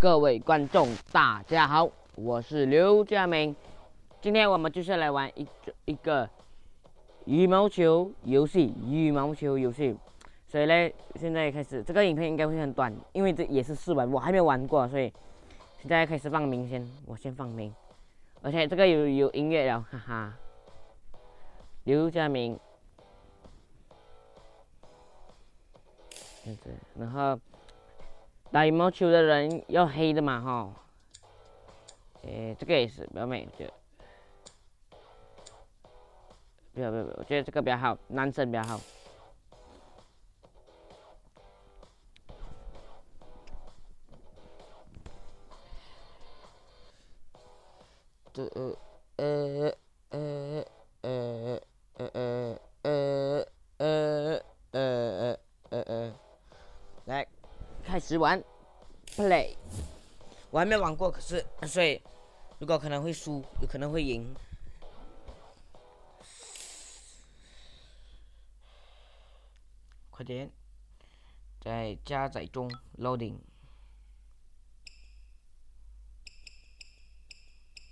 各位观众，大家好，我是刘家明。今天我们就是来玩一一个羽毛球游戏，羽毛球游戏。所以呢，现在开始，这个影片应该会很短，因为这也是试玩，我还没玩过，所以现在开始放名先，我先放名，而且这个有有音乐了，哈哈。刘家明，对，然后。打羽毛球的人要黑的嘛哈？哎，这个也是，表妹不要不要，我觉得这个比较好，男生比较好。只玩，play，我还没玩过，可是所以如果可能会输，有可能会赢。快点，在加载中，loading。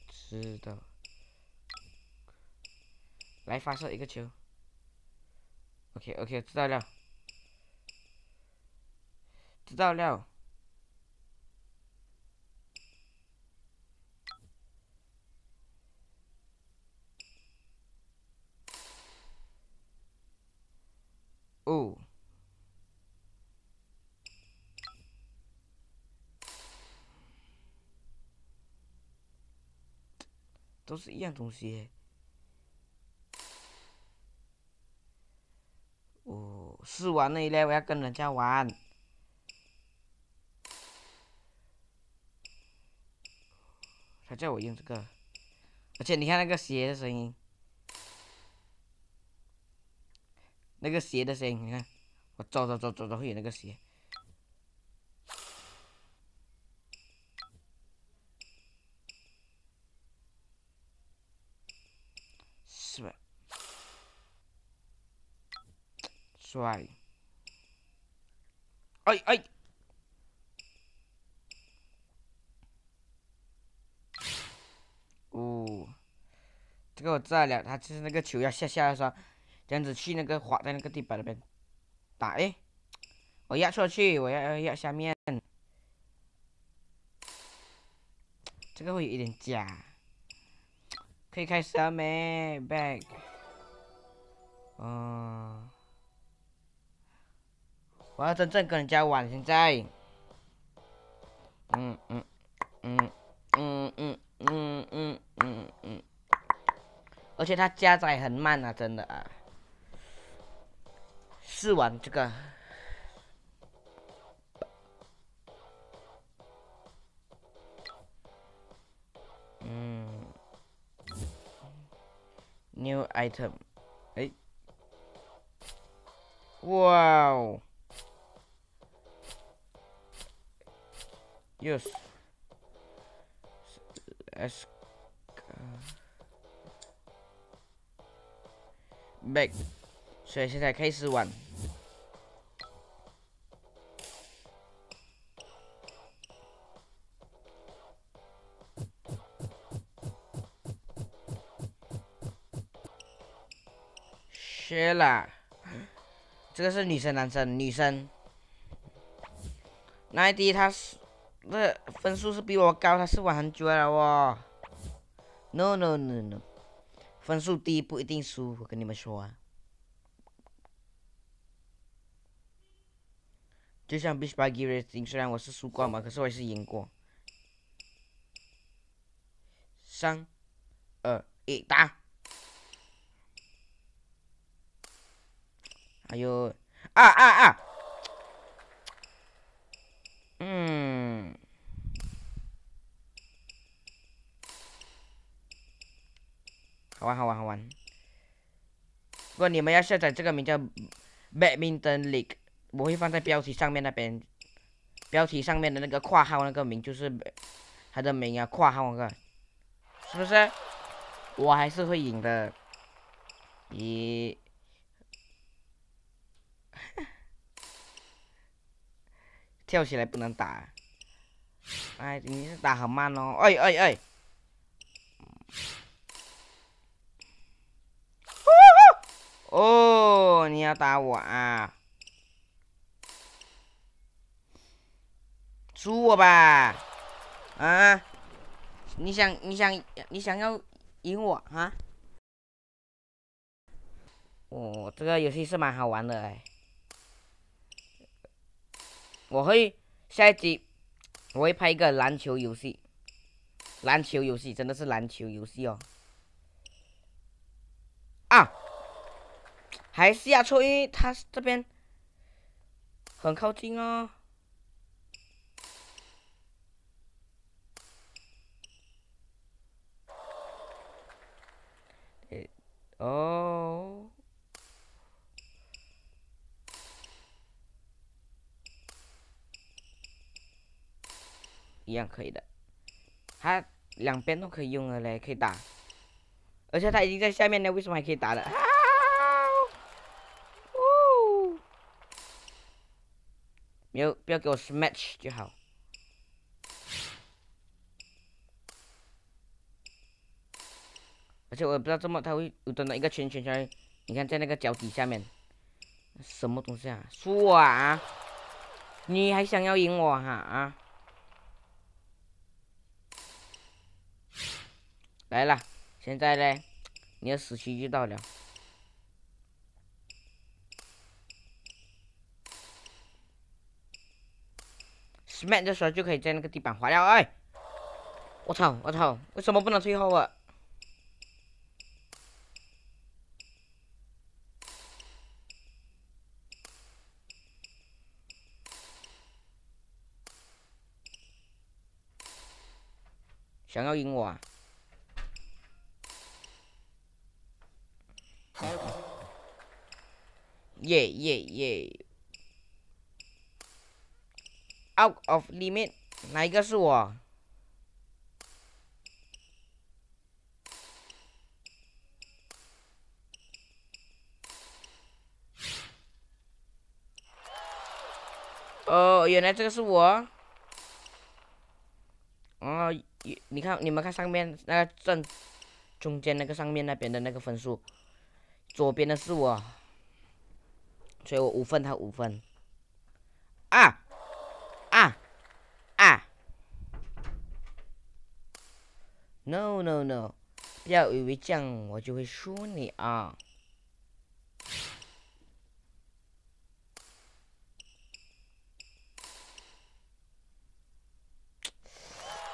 知道。来发射一个球。OK，OK，知道了。照道了。哦，都是一样东西。哦，试玩那一类，我要跟人家玩。叫我用这个，而且你看那个鞋的声音，那个鞋的声音，你看，我走走走走走会有那个鞋，帅，帅，哎哎。给我炸了！他就是那个球要下下来候，这样子去那个滑在那个地板那边打。哎，我压出去，我要要下面。这个会有一点假。可以开始了没 b a c k 嗯。我要真正跟人家玩现在。嗯嗯嗯嗯嗯嗯嗯嗯嗯。而且它加载很慢啊，真的啊！试玩这个，嗯，new item，哎，哇哦 e s e s back，所以现在开始玩。谢了？这个是女生，男生，女生。那 ID 他是，那分数是比我高，他是玩很久了哦。no no no no。分数低不一定输，我跟你们说啊。就像 b i a c h Buggy Racing，虽然我是输过嘛，可是我也是赢过。三、二、一，打！哎呦，啊啊啊！嗯。好玩好玩好玩！不过你们要下载这个名叫《Badminton League》，我会放在标题上面那边。标题上面的那个括号那个名就是它的名啊，括号那个，是不是？我还是会赢的。一，跳起来不能打。哎，你打什慢哦。哎哎哎！你要打我啊？输我吧，啊？你想你想你想要赢我啊？哦，这个游戏是蛮好玩的哎。我会下一集我会拍一个篮球游戏，篮球游戏真的是篮球游戏哦。啊！还是要抽，因他这边很靠近啊。哦，一样可以的，他两边都可以用的嘞，可以打，而且他已经在下面了，为什么还可以打了？不要不要给我 smash 就好，而且我也不知道怎么，他会有的那一个圈圈圈，你看在那个脚底下面，什么东西啊？输我啊！你还想要赢我哈啊！来了，现在嘞，你的死期就到了。Man 的时候就可以在那个地板滑了哎！我操我操，为什么不能退后啊？想要赢我？啊！耶耶耶！Out of limit，哪一个是我？哦，原来这个是我。哦，你你看，你们看上面那个正中间那个上面那边的那个分数，左边的是我，所以我五分，他五分，啊。No no no，不要以为这样我就会输你啊！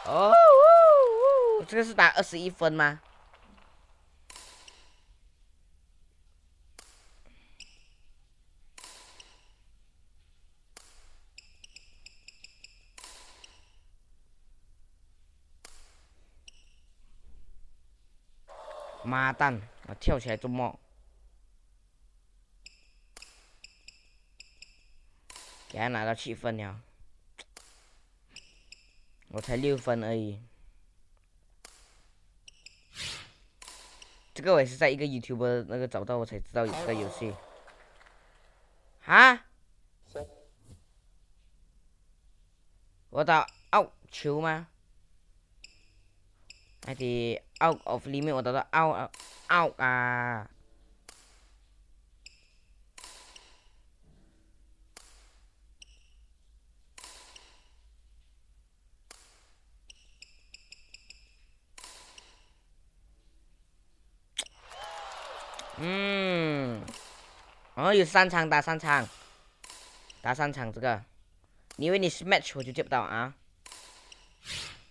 哦，这个是打二十一分吗？妈蛋！我跳起来做梦，给他拿到七分了，我才六分而已。这个我也是在一个 YouTube 那个找到，我才知道有这个游戏。哈？我打奥球吗？那得。out of limit，我得到 out out out 啊！嗯，哦，有三场打三场，打三场这个，你以为你 s m a s h 我就接不到啊？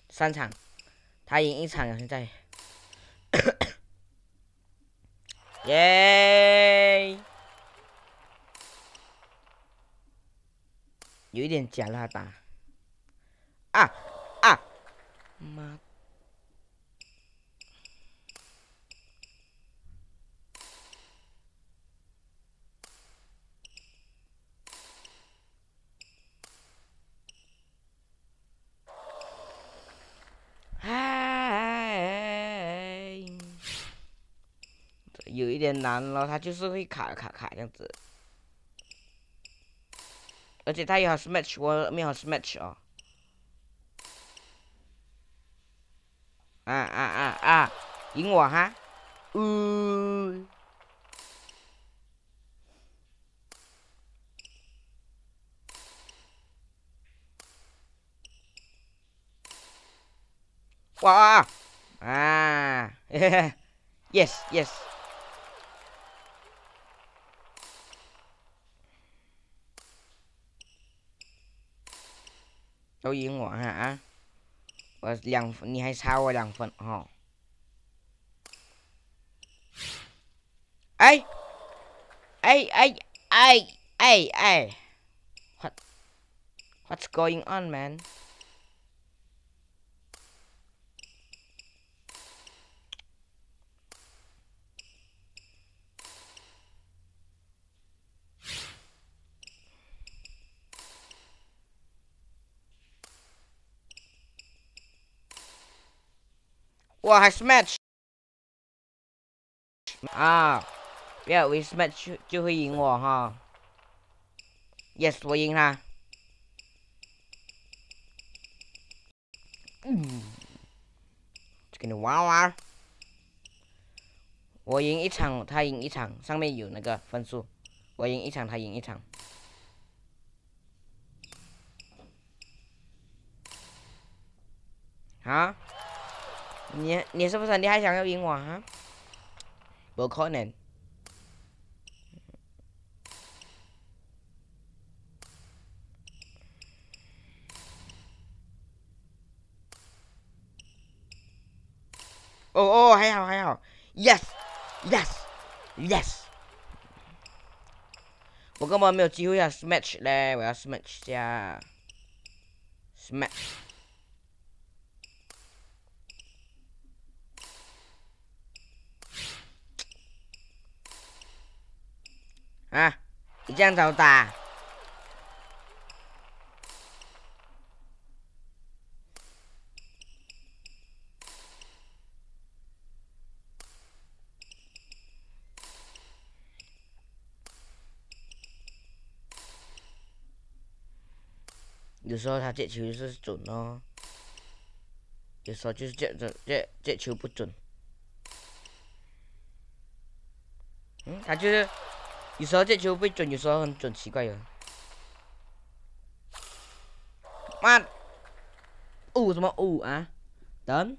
三场，他赢一场，现在。耶，有一点假拉打，啊啊！妈。有一点难，了，它就是会卡卡卡这样子，而且它也好是 match，我没好是 match 哦，啊啊啊啊，赢我哈，呜，哇啊啊，啊，嘿嘿，yes yes。đối diện của hạ và lần hay sau và lần phận họ ấy ấy ấy ấy ấy ấy what what's going on man 我还 s m a s h 啊，不要为 s m a s h 就会赢我哈，yes 我赢啦，嗯，就跟你玩玩，我赢一场，他赢一场，上面有那个分数，我赢一场，他赢一场，啊。你你是不是你还想要赢我啊？不可能！哦哦，还好还好，yes yes yes，我根本没有机会要 s m a s h 嘞，我要 smash 下 s m a s h 样找打？有时候他接球是准咯，有时候就是接准接接球不准。嗯，他就是。有时候这球不准，有时候很准，奇怪哟。妈！五什么五啊？等！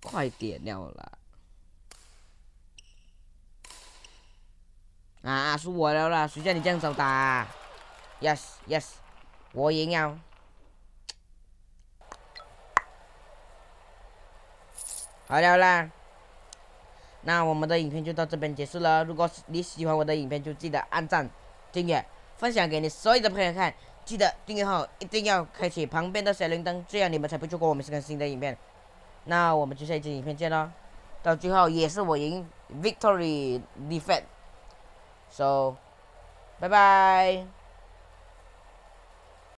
快点尿了！啊，是我尿了，谁叫你这样子打？Yes，Yes，我尿。好了啦，那我们的影片就到这边结束了。如果你喜欢我的影片，就记得按赞、订阅、分享给你所有的朋友看。记得订阅后一定要开启旁边的小铃铛，这样你们才不会错过我们下新的影片。那我们就下一期影片见喽！到最后也是我赢，Victory Defeat。So，拜拜。